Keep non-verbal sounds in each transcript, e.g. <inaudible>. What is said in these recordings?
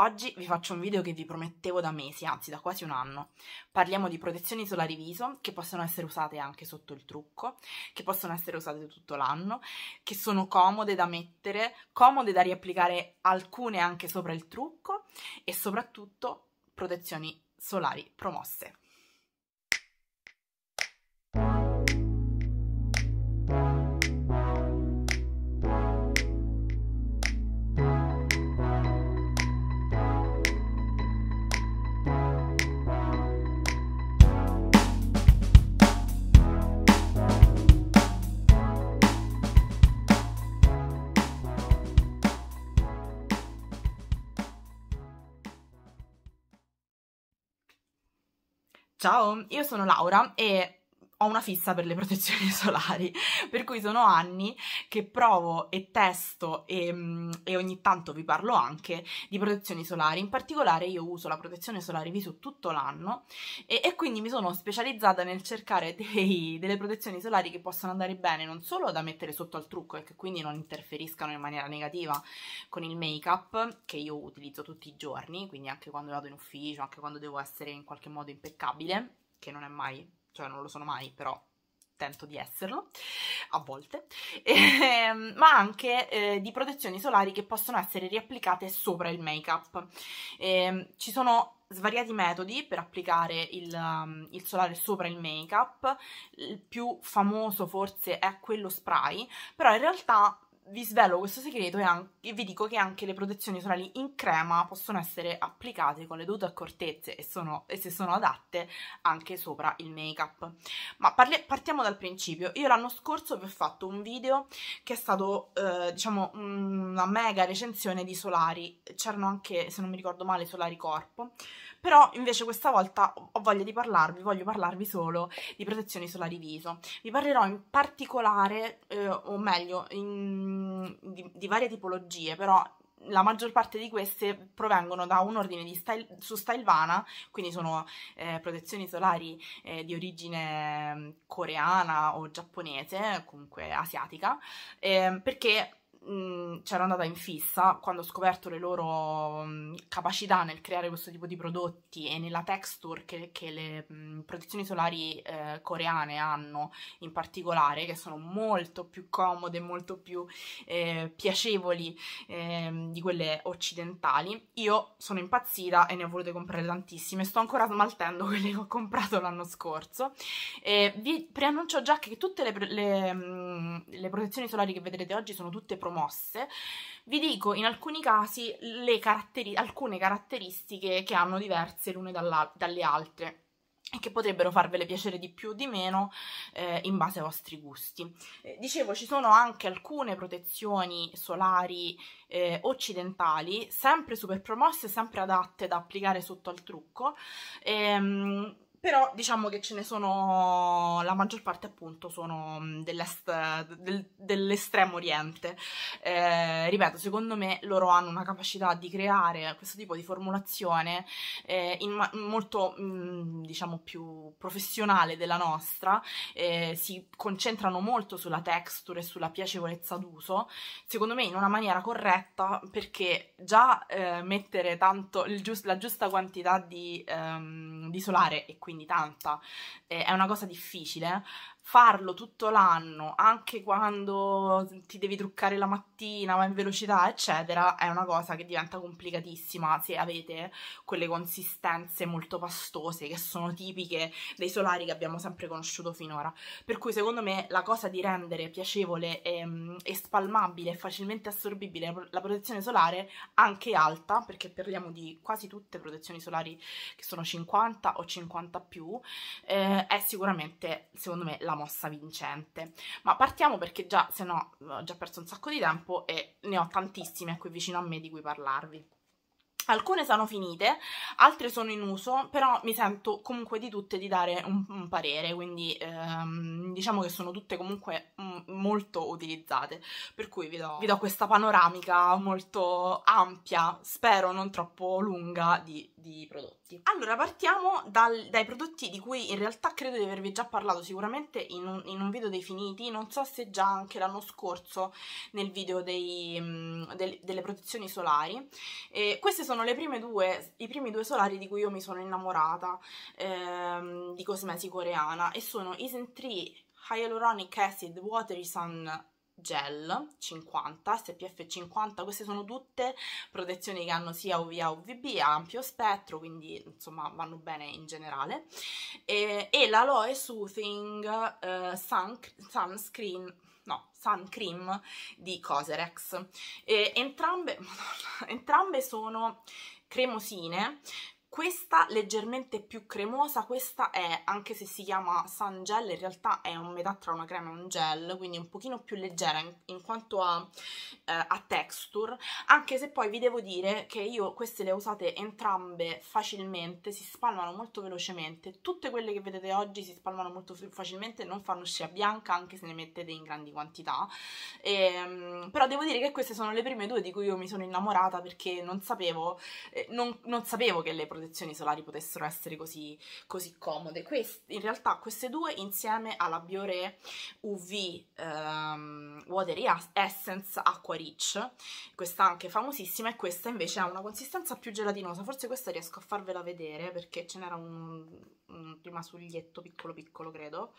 Oggi vi faccio un video che vi promettevo da mesi, anzi da quasi un anno. Parliamo di protezioni solari viso, che possono essere usate anche sotto il trucco, che possono essere usate tutto l'anno, che sono comode da mettere, comode da riapplicare alcune anche sopra il trucco e soprattutto protezioni solari promosse. Ciao, io sono Laura e ho una fissa per le protezioni <laughs> solari, per cui sono anni che provo e testo e, mm, e, ogni tanto vi parlo anche di protezioni solari. In particolare io uso la protezione solare viso tutto l'anno e, e, quindi mi sono specializzata nel cercare dei, delle protezioni solari che possano andare bene non solo da mettere sotto al trucco e che quindi non interferiscano in maniera negativa con il make-up che io utilizzo tutti i giorni, quindi anche quando vado in ufficio, anche quando devo essere in qualche modo impeccabile, che non è mai cioè non lo sono mai, però tento di esserlo a volte, eh, ma anche eh, di protezioni solari che possono essere riapplicate sopra il make-up. Eh, ci sono svariati metodi per applicare il, um, il solare sopra il make-up, il più famoso forse è quello spray, però in realtà vi svelo questo segreto e anche e vi dico che anche le protezioni solari in crema possono essere applicate con le dovute accortezze e, sono, e se sono adatte anche sopra il make up. Ma parli, partiamo dal principio, io l'anno scorso vi ho fatto un video che è stato eh, diciamo una mega recensione di solari, c'erano anche se non mi ricordo male solari corpo, però invece questa volta ho voglia di parlarvi, voglio parlarvi solo di protezioni solari viso, vi parlerò in particolare eh, o meglio in, di, di varie tipologie tipologie, però la maggior parte di queste provengono da un ordine di style, su Stylevana, quindi sono eh, protezioni solari eh, di origine mm, coreana o giapponese, comunque asiatica, eh, perché Mm, c'era andata in fissa quando ho scoperto le loro mh, mm, capacità nel creare questo tipo di prodotti e nella texture che, che le mh, mm, protezioni solari eh, coreane hanno in particolare, che sono molto più comode, molto più eh, piacevoli eh, di quelle occidentali. Io sono impazzita e ne ho volute comprare tantissime, sto ancora smaltendo <laughs> quelle che ho comprato l'anno scorso. E vi preannuncio già che tutte le, le, mh, le protezioni solari che vedrete oggi sono tutte promosse mosse, vi dico in alcuni casi caratteri alcune caratteristiche che hanno diverse l'une dalle altre e che potrebbero farvele piacere di più o di meno eh, in base ai vostri gusti. Eh, dicevo, ci sono anche alcune protezioni solari eh, occidentali, sempre super promosse, sempre adatte da applicare sotto al trucco. Ehm, però diciamo che ce ne sono, la maggior parte appunto sono mm, dell'estremo oriente. Eh, ripeto, secondo me loro hanno una capacità di creare questo tipo di formulazione eh, molto mh, mm, diciamo più professionale della nostra, eh, si concentrano molto sulla texture e sulla piacevolezza d'uso, secondo me in una maniera corretta perché già eh, mettere tanto giust la giusta quantità di, ehm, di solare e quindi quindi tanta, eh, è una cosa difficile, farlo tutto l'anno, anche quando ti devi truccare la mattina, ma in velocità, eccetera, è una cosa che diventa complicatissima se avete quelle consistenze molto pastose che sono tipiche dei solari che abbiamo sempre conosciuto finora. Per cui secondo me la cosa di rendere piacevole e, ehm, e spalmabile e facilmente assorbibile la protezione solare anche alta, perché parliamo di quasi tutte protezioni solari che sono 50 o 50 più, eh, è sicuramente secondo me la mossa vincente. Ma partiamo perché già, se no, eh, ho già perso un sacco di tempo e ne ho tantissime qui vicino a me di cui parlarvi. Alcune sono finite, altre sono in uso, però mi sento comunque di tutte di dare un, un parere, quindi ehm, diciamo che sono tutte comunque mm, molto utilizzate, per cui vi do, vi do, questa panoramica molto ampia, spero non troppo lunga, di, di prodotti. Allora partiamo dal, dai prodotti di cui in realtà credo di avervi già parlato sicuramente in un, in un video dei finiti, non so se già anche l'anno scorso nel video dei, mm, del, delle protezioni solari. Eh, queste sono sono due, i primi due solari di cui io mi sono innamorata ehm, di cosmesi coreana e sono Isen 3 Hyaluronic Acid Watery Sun Gel 50, SPF 50, queste sono tutte protezioni che hanno sia UVA o UVB, ampio spettro, quindi insomma vanno bene in generale, e, e l'Aloe Soothing uh, sun, Sunscreen no, Sun Cream di Coserex. Eh, entrambe, <laughs> entrambe sono cremosine questa leggermente più cremosa, questa è, anche se si chiama Sun Gel, in realtà è un metà tra una crema e un gel, quindi un pochino più leggera in, in quanto a, eh, a, texture, anche se poi vi devo dire che io queste le ho usate entrambe facilmente, si spalmano molto velocemente, tutte quelle che vedete oggi si spalmano molto facilmente, non fanno scia bianca anche se ne mettete in grandi quantità, e, ehm, però devo dire che queste sono le prime due di cui io mi sono innamorata perché non sapevo, eh, non, non sapevo che le produzioni protezioni solari potessero essere così, così comode. Quest, in realtà queste due insieme alla Biore UV um, ehm, Watery Essence Acqua Rich, questa anche famosissima e questa invece ha una consistenza più gelatinosa, forse questa riesco a farvela vedere perché ce n'era un, un rimasuglietto piccolo piccolo credo,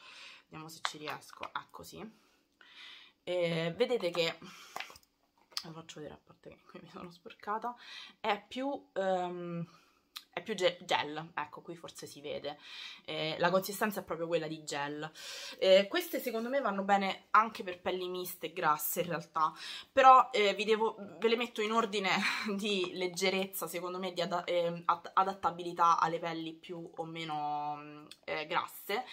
vediamo se ci riesco, ah così. Eh, vedete che lo faccio vedere a parte che qui mi sono sporcata è più um, è più gel, ecco qui forse si vede, eh, la consistenza è proprio quella di gel. Eh, queste secondo me vanno bene anche per pelli miste e grasse in realtà, però eh, devo, ve le metto in ordine <laughs> di leggerezza, secondo me di ehm, ad adattabilità alle pelli più o meno mm, eh, grasse,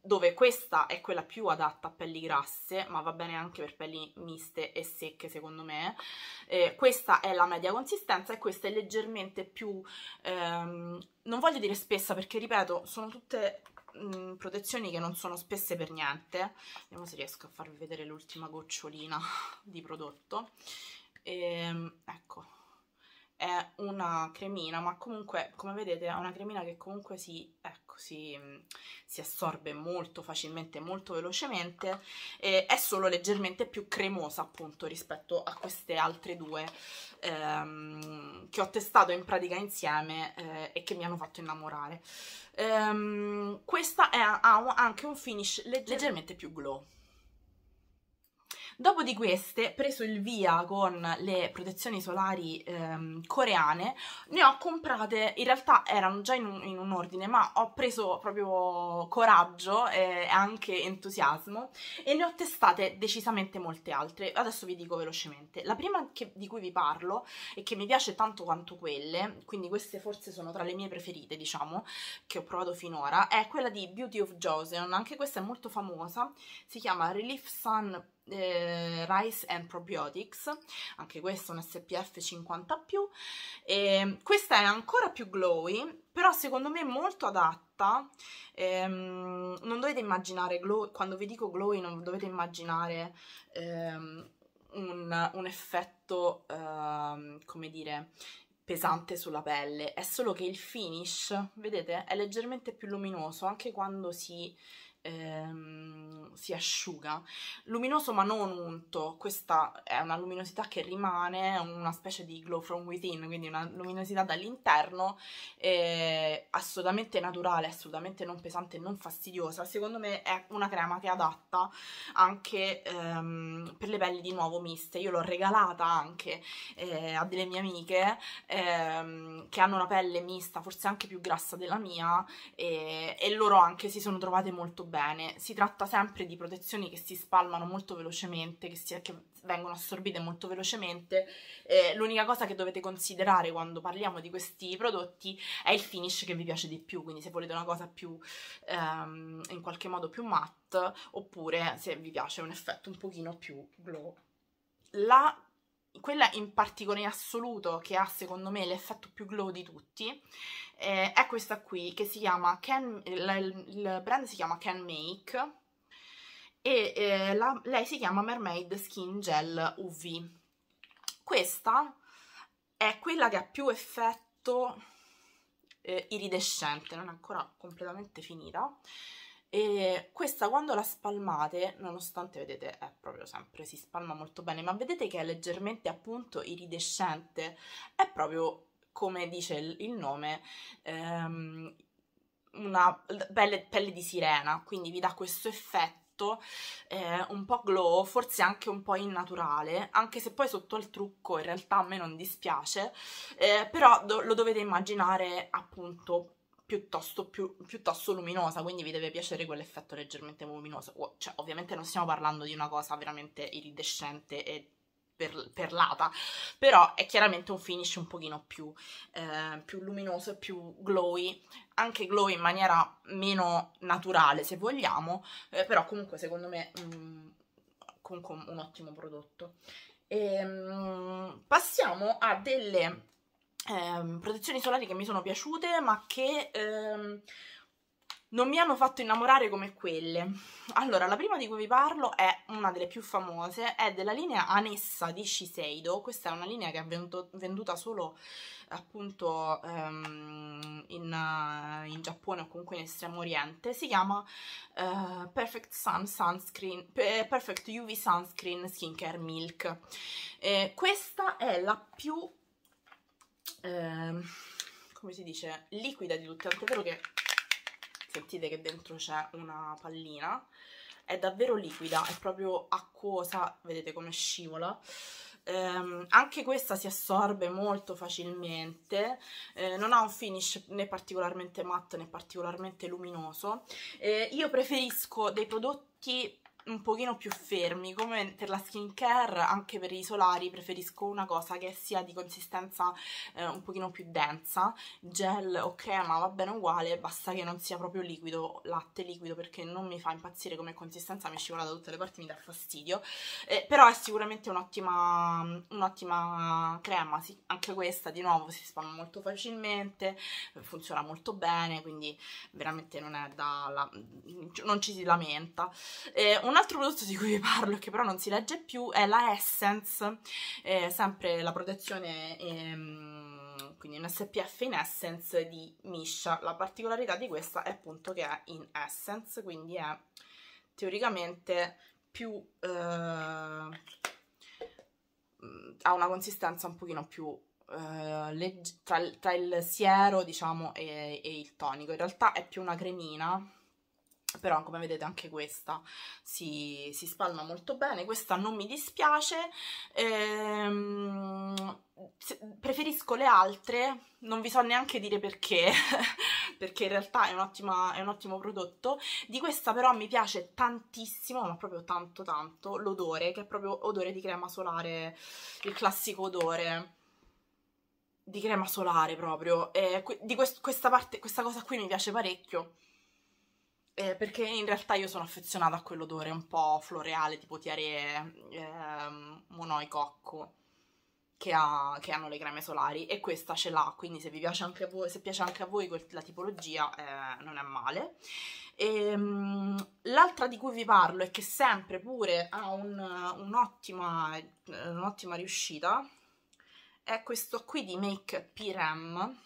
dove questa è quella più adatta a pelli grasse, ma va bene anche per pelli miste e secche secondo me eh, questa è la media consistenza e questa è leggermente più, ehm, non voglio dire spessa perché ripeto, sono tutte mh, mm, protezioni che non sono spesse per niente, vediamo se riesco a farvi vedere l'ultima gocciolina <laughs> di prodotto, e, ehm, ecco è una cremina, ma comunque, come vedete, è una cremina che comunque si, ecco, si, si assorbe molto facilmente, molto velocemente, e è solo leggermente più cremosa appunto rispetto a queste altre due ehm, che ho testato in pratica insieme eh, e che mi hanno fatto innamorare. Ehm, questa è, ha anche un finish leggermente più glow Dopo di queste, preso il via con le protezioni solari ehm, coreane, ne ho comprate, in realtà erano già in un, in un ordine, ma ho preso proprio coraggio e anche entusiasmo e ne ho testate decisamente molte altre. Adesso vi dico velocemente. La prima che, di cui vi parlo e che mi piace tanto quanto quelle, quindi queste forse sono tra le mie preferite, diciamo, che ho provato finora, è quella di Beauty of Joseon, anche questa è molto famosa, si chiama Relief Sun eh, Rice and Probiotics, anche questo è un SPF 50+, e questa è ancora più glowy, però secondo me è molto adatta, ehm, non dovete immaginare, glow, quando vi dico glowy non dovete immaginare ehm, un, un, effetto, ehm, come dire, pesante sulla pelle, è solo che il finish, vedete, è leggermente più luminoso, anche quando si ehm, si asciuga. Luminoso ma non unto, questa è una luminosità che rimane, una specie di glow from within, quindi una luminosità dall'interno eh, assolutamente naturale, assolutamente non pesante, non fastidiosa. Secondo me è una crema che è adatta anche ehm, per le pelli di nuovo miste. Io l'ho regalata anche eh, a delle mie amiche ehm, che hanno una pelle mista, forse anche più grassa della mia e, e loro anche si sono trovate molto bene bene, si tratta sempre di protezioni che si spalmano molto velocemente, che, si, che vengono assorbite molto velocemente. Eh, l'unica cosa che dovete considerare quando parliamo di questi prodotti è il finish che vi piace di più, quindi se volete una cosa più ehm, in qualche modo più matte, oppure se vi piace un effetto un pochino più glow. La quella in particolare in assoluto che ha secondo me l'effetto più glow di tutti eh, è questa qui che si chiama Can, il, il brand si chiama Can Make e eh, la, lei si chiama Mermaid Skin Gel UV questa è quella che ha più effetto eh, iridescente non è ancora completamente finita e questa quando la spalmate, nonostante vedete è proprio sempre, si spalma molto bene, ma vedete che è leggermente appunto iridescente, è proprio come dice il nome, ehm, una pelle, pelle, di sirena, quindi vi dà questo effetto eh, un po' glow, forse anche un po' innaturale, anche se poi sotto al trucco in realtà a me non dispiace, eh, però do lo dovete immaginare appunto piuttosto, più, piuttosto luminosa, quindi vi deve piacere quell'effetto leggermente luminoso. Oh, cioè, ovviamente non stiamo parlando di una cosa veramente iridescente e per, perlata, però è chiaramente un finish un pochino più, eh, più luminoso e più glowy, anche glowy in maniera meno naturale se vogliamo, eh, però comunque secondo me mh, mm, comunque un ottimo prodotto. E, ehm, mh, passiamo a delle ehm, protezioni solari che mi sono piaciute ma che ehm, non mi hanno fatto innamorare come quelle. Allora, la prima di cui vi parlo è una delle più famose, è della linea Anessa di Shiseido. Questa è una linea che è venduto, venduta solo appunto um, in, in, Giappone o comunque in Estremo Oriente. Si chiama uh, Perfect Sun Sunscreen, Perfect UV Sunscreen Skincare Milk. Eh, questa è la più Ehm, come si dice, liquida di tutti, tanto è vero che sentite che dentro c'è una pallina, è davvero liquida, è proprio acquosa, vedete come scivola. Eh, anche questa si assorbe molto facilmente, eh, non ha un finish né particolarmente matte né particolarmente luminoso. Eh, io preferisco dei prodotti un pochino più fermi, come per la skincare, anche per i solari preferisco una cosa che sia di consistenza eh, un pochino più densa, gel o crema va bene uguale, basta che non sia proprio liquido, latte liquido, perché non mi fa impazzire come consistenza, mi scivola da tutte le parti, mi dà fastidio, eh, però è sicuramente un'ottima un crema, sì, anche questa di nuovo si spalma molto facilmente, funziona molto bene, quindi veramente non è da... La, non ci si lamenta. Eh, una un altro prodotto di cui vi parlo, che però non si legge più, è la Essence, eh, sempre la protezione... Ehm, quindi un SPF in Essence di Misha. La particolarità di questa è appunto che è in Essence, quindi è teoricamente più... Eh, ha una consistenza un pochino più eh, tra, tra, il siero, diciamo, e, e il tonico. In realtà è più una cremina, però come vedete anche questa si, si spalma molto bene, questa non mi dispiace, ehm, preferisco le altre, non vi so neanche dire perché, <laughs> perché in realtà è un, è un ottimo prodotto, di questa però mi piace tantissimo, ma proprio tanto tanto, l'odore, che è proprio odore di crema solare, il classico odore di crema solare proprio, eh, di quest questa, parte, questa cosa qui mi piace parecchio, eh, perché in realtà io sono affezionata a quell'odore un po' floreale, tipo tiare ehm, monoi cocco, che, ha, che hanno le creme solari e questa ce l'ha, quindi se vi piace anche a voi, se piace anche a voi la tipologia eh, non è male. Ehm, l'altra di cui vi parlo e che sempre pure ha un'ottima un riuscita è questo qui di Make P.R.M.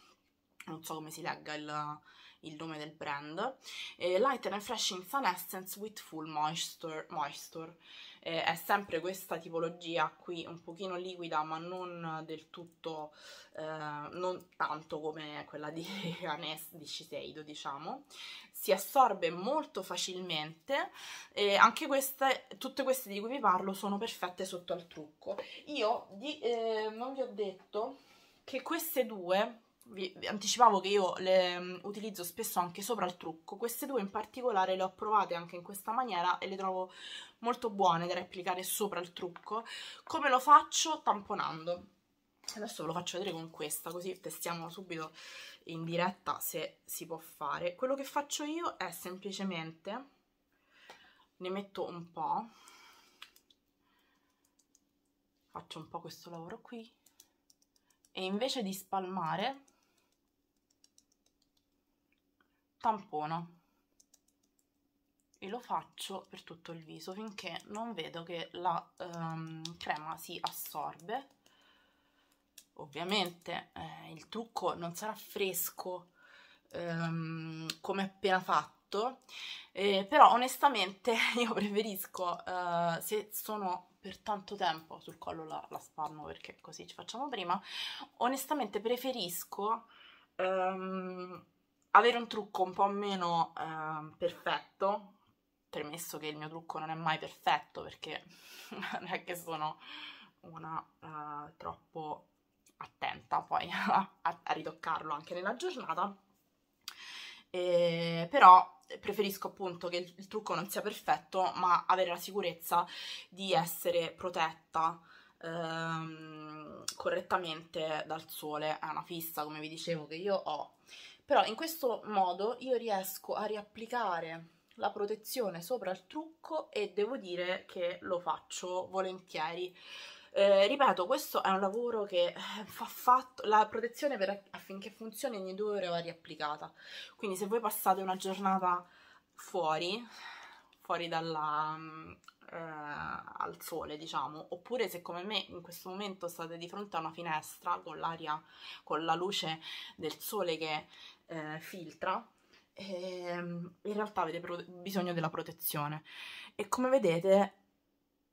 non so come si legga il il nome del brand, eh, Light and Refreshing Sun Essence with Full Moisture, moisture. Eh, è sempre questa tipologia qui un pochino liquida ma non del tutto, eh, non tanto come quella di <laughs> Anes di Shiseido diciamo, si assorbe molto facilmente e anche queste, tutte queste di cui vi parlo sono perfette sotto al trucco. Io di, eh, non vi ho detto che queste due vi, anticipavo che io le mm, utilizzo spesso anche sopra il trucco, queste due in particolare le ho provate anche in questa maniera e le trovo molto buone da replicare sopra il trucco. Come lo faccio? Tamponando. Adesso ve lo faccio vedere con questa, così testiamo subito in diretta se si può fare. Quello che faccio io è semplicemente, ne metto un po', faccio un po' questo lavoro qui, e invece di spalmare tampono e lo faccio per tutto il viso finché non vedo che la ehm, crema si assorbe ovviamente eh, il trucco non sarà fresco ehm, come appena fatto eh, però onestamente <laughs> io preferisco eh, se sono per tanto tempo sul collo la, la spalmo perché così ci facciamo prima onestamente preferisco ehm, avere un trucco un po' meno eh, perfetto, premesso che il mio trucco non è mai perfetto perché <laughs> non è che sono una eh, troppo attenta poi <laughs> a, a, ritoccarlo anche nella giornata, e, però preferisco appunto che il, il trucco non sia perfetto ma avere la sicurezza di essere protetta ehm, correttamente dal sole, è una fissa come vi dicevo che io ho però in questo modo io riesco a riapplicare la protezione sopra il trucco e devo dire che lo faccio volentieri. Eh, ripeto, questo è un lavoro che eh, fa fatto, la protezione per, affinché funzioni ogni due ore va riapplicata, quindi se voi passate una giornata fuori fuori dalla, mm, eh, al sole, diciamo, oppure se come me in questo momento state di fronte a una finestra con l'aria, con la luce del sole che eh, filtra, eh, in realtà avete bisogno della protezione. E come vedete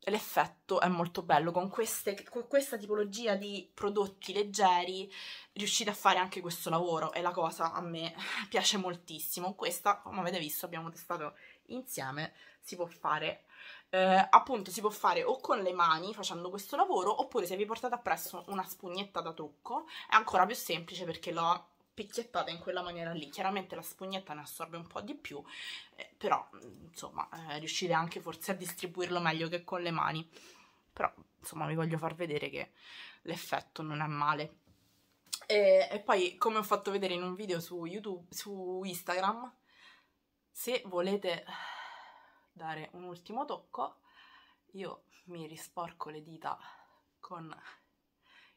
l'effetto è molto bello, con, queste, con questa tipologia di prodotti leggeri riuscite a fare anche questo lavoro e la cosa a me <laughs> piace moltissimo. Questa, come avete visto, abbiamo testato insieme si può fare eh, appunto si può fare o con le mani facendo questo lavoro oppure se vi portate appresso una spugnetta da trucco è ancora più semplice perché l'ho picchiettata in quella maniera lì chiaramente la spugnetta ne assorbe un po' di più eh, però insomma eh, riuscite anche forse a distribuirlo meglio che con le mani però insomma vi voglio far vedere che l'effetto non è male e, eh, e, poi come ho fatto vedere in un video su YouTube su Instagram se volete <sighs> dare un ultimo tocco io mi risporco le dita con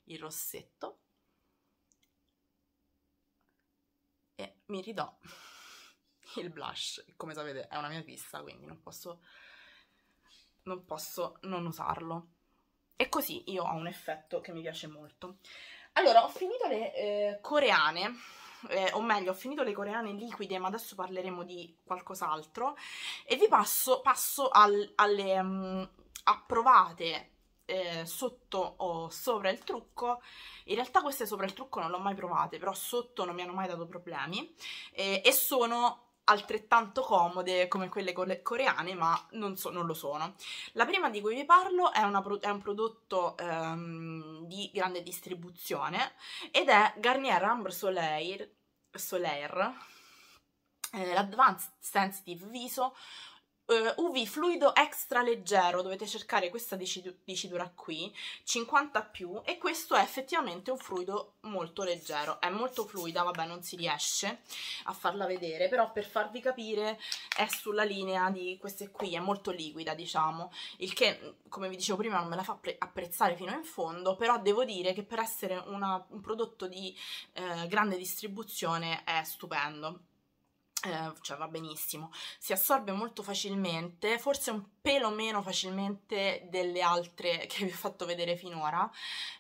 il rossetto e mi ridò <laughs> il blush come sapete è una mia pista, quindi non posso non posso non usarlo e così io ho un effetto che mi piace molto allora ho finito le eh, coreane eh, o meglio ho finito le coreane liquide ma adesso parleremo di qualcos'altro e vi passo, passo al, alle um, approvate eh, sotto o sopra il trucco in realtà queste sopra il trucco non le ho mai provate però sotto non mi hanno mai dato problemi eh, e sono altrettanto comode come quelle coreane, ma non, so, non, lo sono. La prima di cui vi parlo è, una, è un prodotto ehm, di grande distribuzione ed è Garnier Ambre Soleil, Soleil eh, l'Advanced Sensitive Viso uh, eh, UV fluido extra leggero, dovete cercare questa dicitura qui, 50 più, e questo è effettivamente un fluido molto leggero, è molto fluida, vabbè non si riesce a farla vedere, però per farvi capire è sulla linea di queste qui, è molto liquida diciamo, il che come vi dicevo prima non me la fa apprezzare fino in fondo, però devo dire che per essere una, un prodotto di eh, grande distribuzione è stupendo eh, cioè va benissimo, si assorbe molto facilmente, forse un pelo meno facilmente delle altre <laughs> che vi ho fatto vedere finora,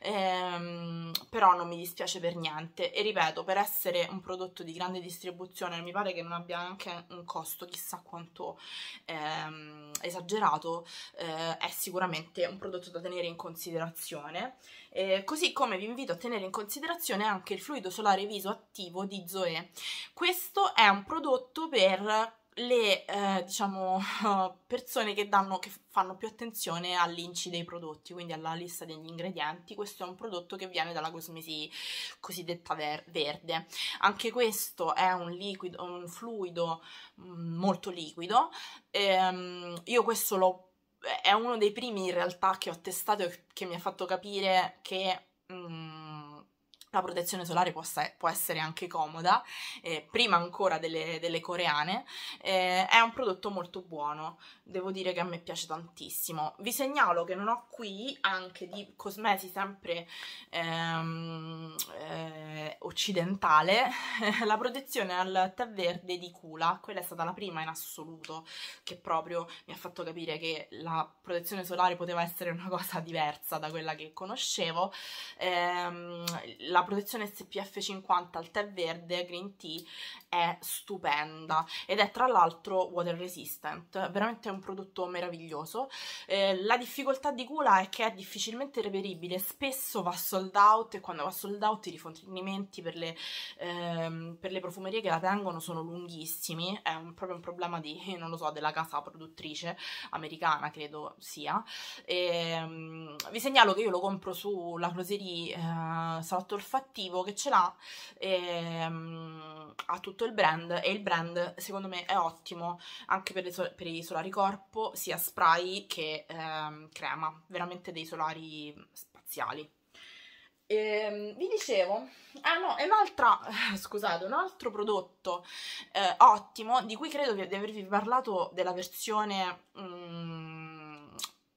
ehm, però non mi dispiace per niente e ripeto, per essere un prodotto di grande distribuzione mi pare che non abbia anche un costo chissà quanto ehm, esagerato, eh, è sicuramente un prodotto da tenere in considerazione eh, così come vi invito a tenere in considerazione anche il fluido solare viso attivo di Zoe. Questo è un prodotto per le eh, diciamo, <laughs> persone che, danno, che, fanno più attenzione all'inci dei prodotti, quindi alla lista degli ingredienti. Questo è un prodotto che viene dalla cosmesi cosiddetta ver verde. Anche questo è un, liquido, un fluido mm, molto liquido. Ehm, io questo l'ho è uno dei primi in realtà che ho testato e che mi ha fatto capire che mh, mm, la protezione solare può, essere anche comoda, eh, prima ancora delle, delle coreane, eh, è un prodotto molto buono, devo dire che a me piace tantissimo. Vi segnalo che non ho qui anche di cosmesi sempre ehm, eh, occidentale <laughs> la protezione al tè verde di Kula, quella è stata la prima in assoluto che proprio mi ha fatto capire che la protezione solare poteva essere una cosa diversa da quella che conoscevo. Ehm, la la protezione SPF 50 al tè verde green tea è stupenda ed è tra l'altro water resistant, veramente un prodotto meraviglioso. Eh, la difficoltà di gula è che è difficilmente reperibile, spesso va sold out e quando va sold out i rifornimenti per le, ehm, per le profumerie che la tengono sono lunghissimi, è un, proprio un problema di, <laughs> non lo so, della casa produttrice americana credo sia. E, ehm, vi segnalo che io lo compro sulla Closerie eh, Salotto affattivo che ce l'ha ehm, a tutto il brand e il brand secondo me è ottimo anche per, so per i solari corpo sia spray che ehm, crema, veramente dei solari spaziali. E, ehm, vi dicevo, ah no, è un'altra, <laughs> scusate, un altro prodotto eh, ottimo di cui credo di avervi parlato della versione... Mm,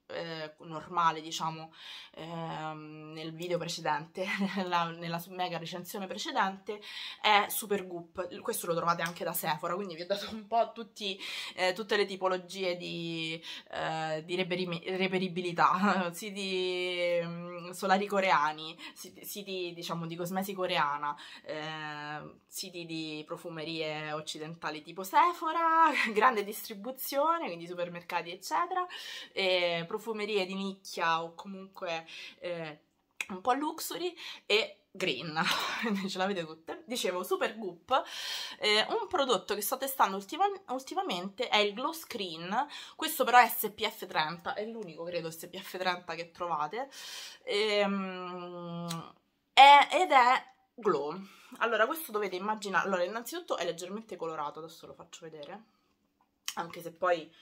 eh, normale, diciamo, ehm, nel video precedente, <laughs> nella, nella, mega recensione precedente, è Super Goop. Questo lo trovate anche da Sephora, quindi vi ho dato un po' tutti, eh, tutte le tipologie di, eh, di reperibilità, <laughs> siti mm, solari coreani, siti, diciamo, di cosmesi coreana, ehm, siti di profumerie occidentali tipo Sephora, <laughs> grande distribuzione, quindi supermercati, eccetera, e profumerie librerie di nicchia o comunque eh, un po' luxury e green, <laughs> ce l'avete tutte, dicevo Super Goop, eh, un prodotto che sto testando ultima, ultimamente è il Glow Screen, questo però è SPF 30, è l'unico credo SPF 30 che trovate, ehm, è, ed è glow, allora questo dovete immaginare, allora innanzitutto è leggermente colorato, adesso lo faccio vedere, anche se poi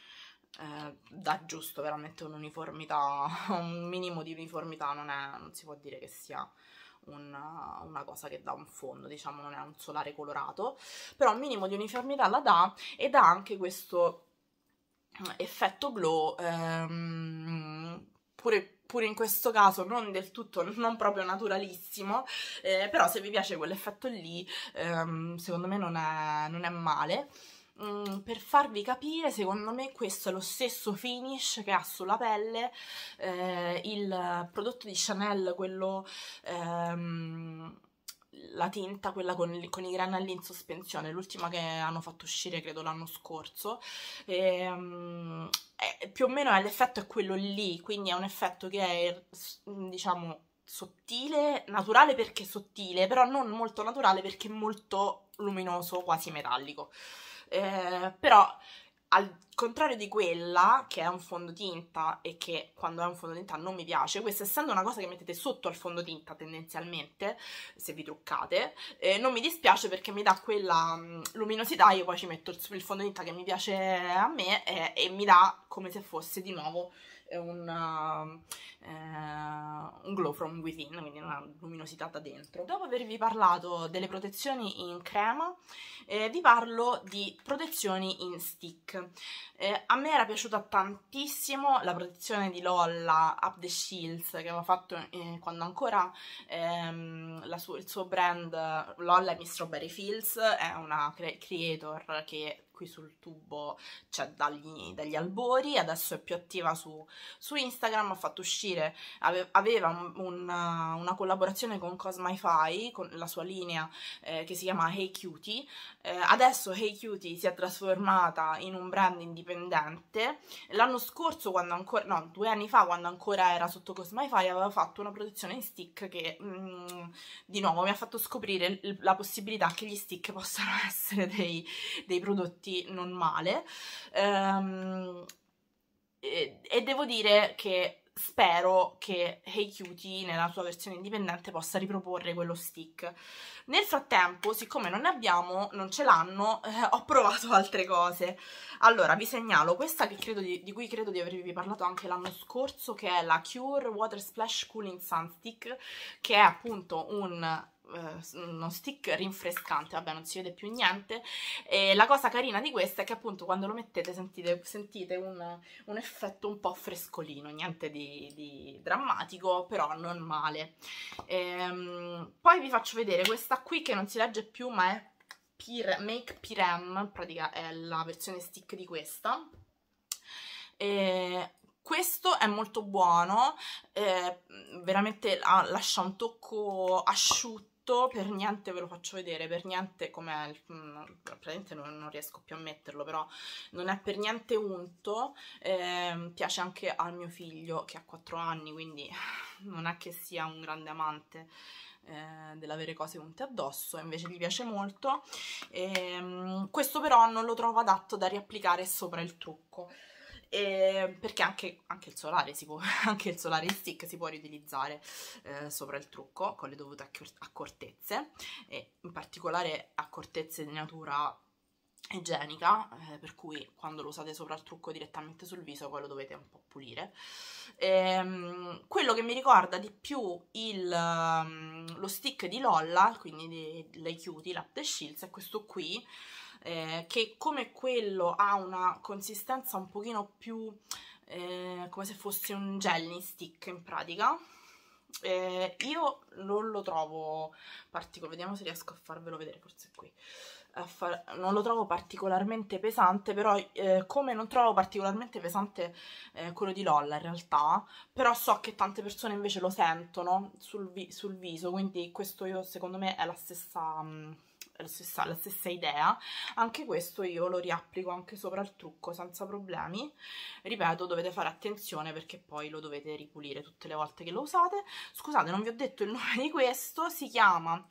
eh, dà giusto veramente un'uniformità, <laughs> un minimo di uniformità, non, è, non, si può dire che sia una, una, cosa che dà un fondo, diciamo non è un solare colorato, però un minimo di uniformità la dà e dà anche questo eh, effetto glow ehm, pure pure in questo caso non del tutto, non proprio naturalissimo, eh, però se vi piace quell'effetto lì, ehm, secondo me non è, non è male. Mm, per farvi capire, secondo me questo è lo stesso finish che ha sulla pelle eh, il prodotto di Chanel, quello... Ehm, la tinta, quella con, con, i granelli in sospensione, l'ultima che hanno fatto uscire credo l'anno scorso, e, um, è, più o meno l'effetto è quello lì, quindi è un effetto che è diciamo sottile, naturale perché sottile, però non molto naturale perché molto luminoso, quasi metallico eh, però al contrario di quella che è un fondotinta e che quando è un fondotinta non mi piace, questa essendo una cosa che mettete sotto al fondotinta tendenzialmente, se vi truccate, eh, non mi dispiace perché mi dà quella mm, luminosità, io poi ci metto il fondotinta che mi piace a me eh, e mi dà come se fosse di nuovo eh, una, eh, un glow from within, quindi una luminosità da dentro. Dopo avervi parlato delle protezioni in crema, eh, vi parlo di protezioni in stick. Eh, a me era piaciuta tantissimo la protezione di Lolla Up the Shields che avevo fatto eh, quando ancora ehm, sua, il suo brand Lolla Miss Strawberry Fields è una creator che qui sul tubo, cioè dagli, dagli albori, adesso è più attiva su, su Instagram, ha fatto uscire, ave, aveva una, una, collaborazione con Cosmify, con la sua linea eh, che si chiama Hey Cutie, eh, adesso Hey Cutie si è trasformata in un brand indipendente, l'anno scorso quando ancora, no due anni fa quando ancora era sotto Cosmify aveva fatto una protezione in stick che mm, di nuovo mi ha fatto scoprire la possibilità che gli stick possano <laughs> essere dei, dei prodotti riusciti non male um, e, e devo dire che spero che Hey Cutie nella sua versione indipendente possa riproporre quello stick. Nel frattempo, siccome non ne abbiamo, non ce l'hanno, eh, ho provato altre cose. Allora, vi segnalo questa di, di, cui credo di avervi parlato anche l'anno scorso, che è la Cure Water Splash Cooling Sun Stick, che è appunto un eh, uno stick rinfrescante, vabbè non si vede più niente, e la cosa carina di questa è che appunto quando lo mettete sentite, sentite un, un, effetto un po' frescolino, niente di, di drammatico, però non male. Ehm, poi vi faccio vedere questa qui che non si legge più ma è Make Pirem, in pratica è la versione stick di questa. E questo è molto buono, eh, veramente ah, lascia un tocco asciutto tutto, per niente ve lo faccio vedere, per niente come mm, praticamente non, non, riesco più a metterlo, però non è per niente unto, eh, piace anche al mio figlio che ha 4 anni, quindi <laughs> non è che sia un grande amante eh, dell'avere cose unte addosso, invece gli piace molto, e, ehm, questo però non lo trovo adatto da riapplicare sopra il trucco e ehm, perché anche, anche, il solare si può, <laughs> anche il solare in stick si può riutilizzare eh, sopra il trucco con le dovute accortezze e in particolare accortezze di natura igienica, eh, per cui quando lo usate sopra il trucco direttamente sul viso poi lo dovete un po' pulire. Ehm, quello che mi ricorda di più il, ehm, lo stick di Lolla, quindi di, di Lei Cutie, l'Up The Shields, è questo qui, eh, che come quello ha una consistenza un pochino più eh, come se fosse un jelly stick in pratica eh, io non lo trovo particolare, vediamo se riesco a farvelo vedere, forse qui far, non lo trovo particolarmente pesante però eh, come non trovo particolarmente pesante eh, quello di Lolla in realtà però so che tante persone invece lo sentono sul, vi sul viso quindi questo io secondo me è la stessa mh, mm, stessa, la stessa idea anche questo io lo riapplico anche sopra il trucco senza problemi ripeto dovete fare attenzione perché poi lo dovete ripulire tutte le volte che lo usate scusate non vi ho detto il <laughs> nome di questo si chiama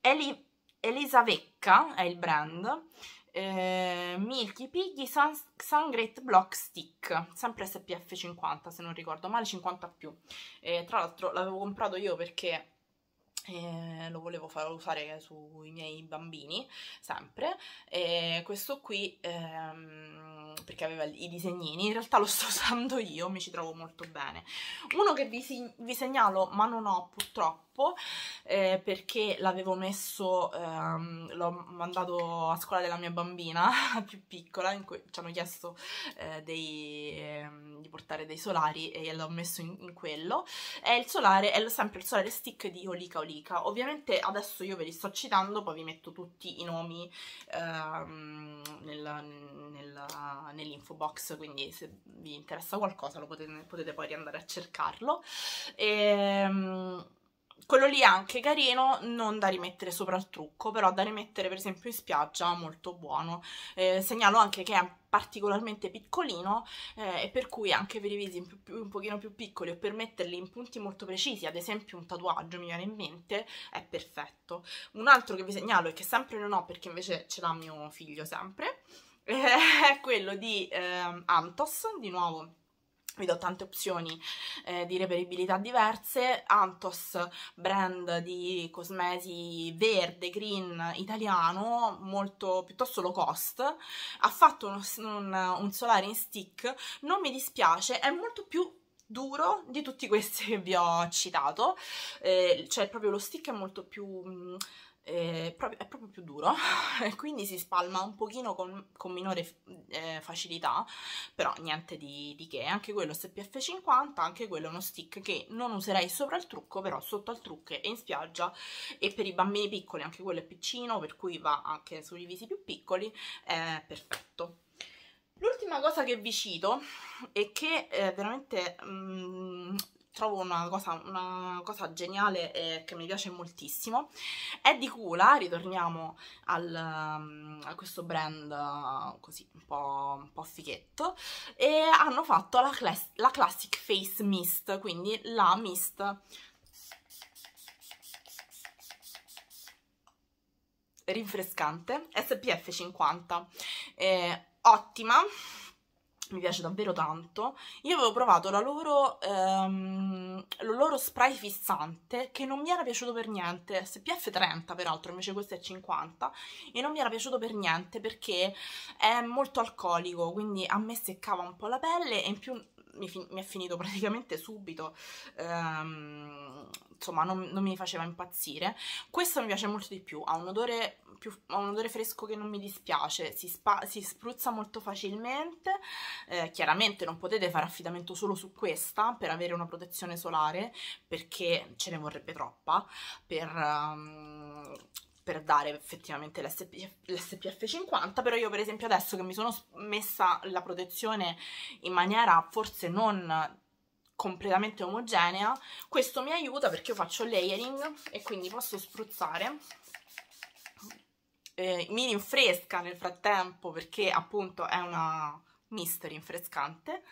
Eli Elisavecca è il brand eh, Milky Piggy Sun, Sun, Great Block Stick, sempre SPF 50 se non ricordo male, 50 più. Eh, tra l'altro l'avevo comprato io perché eh, lo volevo far usare sui miei bambini sempre e questo qui ehm, perché aveva i disegnini in realtà lo sto <laughs> usando io mi ci trovo molto bene uno che vi, vi segnalo ma non ho purtroppo troppo eh, perché l'avevo messo, ehm, l'ho mandato a scuola della mia bambina <laughs> più piccola in cui ci hanno chiesto eh, dei, ehm, di portare dei solari e l'ho messo in, in, quello. È il solare, è sempre il solare stick di Olica Olica. Ovviamente adesso io ve li sto citando, poi vi metto tutti i nomi ehm, nell'info box, quindi se vi interessa qualcosa lo potete, potete poi riandare a cercarlo. E, ehm, quello lì è anche carino, non da rimettere sopra il trucco, però da rimettere per esempio in spiaggia, molto buono. Eh, segnalo anche che è particolarmente piccolino eh, e per cui anche per i visi un, più, un pochino più piccoli o per metterli in punti molto precisi, ad esempio un tatuaggio mi viene in mente, è perfetto. Un altro che vi segnalo e che sempre non ho perché invece ce l'ha mio figlio sempre, eh, <laughs> è quello di ehm, Antos, di nuovo vi do tante opzioni eh, di reperibilità diverse, Antos, brand di cosmesi verde, green, italiano, molto piuttosto low cost, ha fatto uno, un, un solare in stick, non mi dispiace, è molto più duro di tutti questi che vi ho citato, eh, cioè proprio lo stick è molto più mh, è eh, proprio, è proprio più duro <laughs> e quindi si spalma un pochino con, con minore eh, facilità però niente di, di, che anche quello SPF 50 anche quello è uno stick che non userei sopra il trucco però sotto al trucco e in spiaggia e per i bambini piccoli anche quello è piccino per cui va anche sui visi più piccoli è perfetto L'ultima cosa che vi cito e che eh, veramente mh, mm, trovo una cosa, una cosa geniale e che mi piace moltissimo è di Cula, ritorniamo al, mm, a questo brand uh, così un po', un po fighetto e hanno fatto la, class, la Classic Face Mist quindi la mist rinfrescante SPF 50 eh, ottima mi piace davvero tanto. Io avevo provato la loro, ehm, lo loro spray fissante che non mi era piaciuto per niente, SPF 30 peraltro, invece questo è 50, e non mi era piaciuto per niente perché è molto alcolico, quindi a me seccava un po' la pelle e in più mi, fi- mi è finito <laughs> praticamente subito, ehm, insomma non, non, mi faceva impazzire. Questo mi piace molto di più, ha un odore, più, ha un odore fresco che non mi dispiace, si, spa- si spruzza molto facilmente, eh, chiaramente non potete fare affidamento solo su questa per avere una protezione solare perché ce ne vorrebbe troppa per... Um, per dare effettivamente l'SPF50, però io per esempio adesso che mi sono messa la protezione in maniera forse non completamente omogenea, questo mi aiuta perché io faccio layering e quindi posso spruzzare eh, mi rinfresca nel frattempo perché appunto è una mist rinfrescante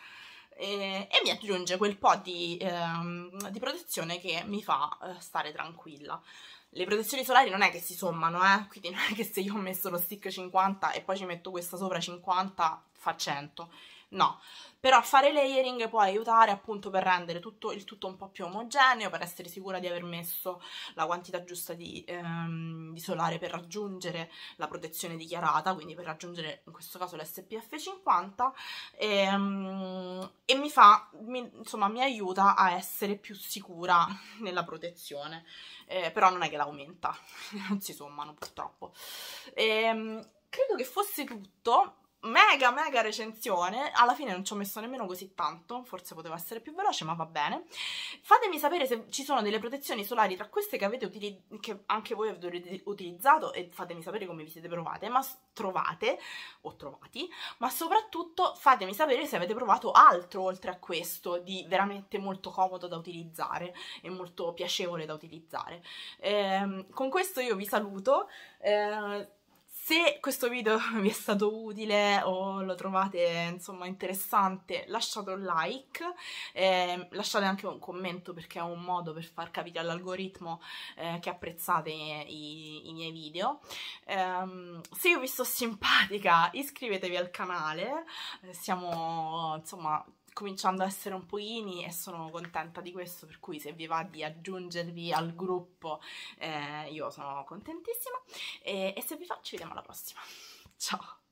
eh, e mi aggiunge quel po' di, ehm, di protezione che mi fa eh, stare tranquilla le protezioni solari non è che si sommano, eh? quindi non è che se io ho messo lo stick 50 e poi ci metto questa sopra 50 fa 100 no. Però fare layering può aiutare appunto per rendere tutto, il tutto un po' più omogeneo, per essere sicura di aver messo la quantità giusta di, ehm, di solare per raggiungere la protezione dichiarata, quindi per raggiungere in questo caso l'SPF 50 e, e mi fa, mi, insomma mi aiuta a essere più sicura <laughs> nella protezione, eh, però non è che l'aumenta, <laughs> non si sommano purtroppo. E, ehm, credo che fosse tutto mega mega recensione, alla fine non ci ho messo nemmeno così tanto, forse poteva essere più veloce ma va bene. Fatemi sapere se ci sono delle protezioni solari tra queste che, avete che anche voi avete utilizzato e fatemi sapere come vi siete provate, ma trovate o trovati, ma soprattutto fatemi sapere se avete provato altro oltre a questo di veramente molto comodo da utilizzare e molto piacevole da utilizzare. Eh, con questo io vi saluto. Eh, se questo video vi <laughs> è stato utile o lo trovate insomma interessante lasciate un like, eh, lasciate anche un commento perché è un modo per far capire all'algoritmo eh, che apprezzate i, i miei video. Eh, se io vi sto simpatica <laughs> iscrivetevi al canale, siamo insomma cominciando a essere un po' ini e sono contenta di questo, per cui se vi va di aggiungervi al gruppo eh, io sono contentissima e, e se vi va ci vediamo alla prossima. <laughs> Ciao!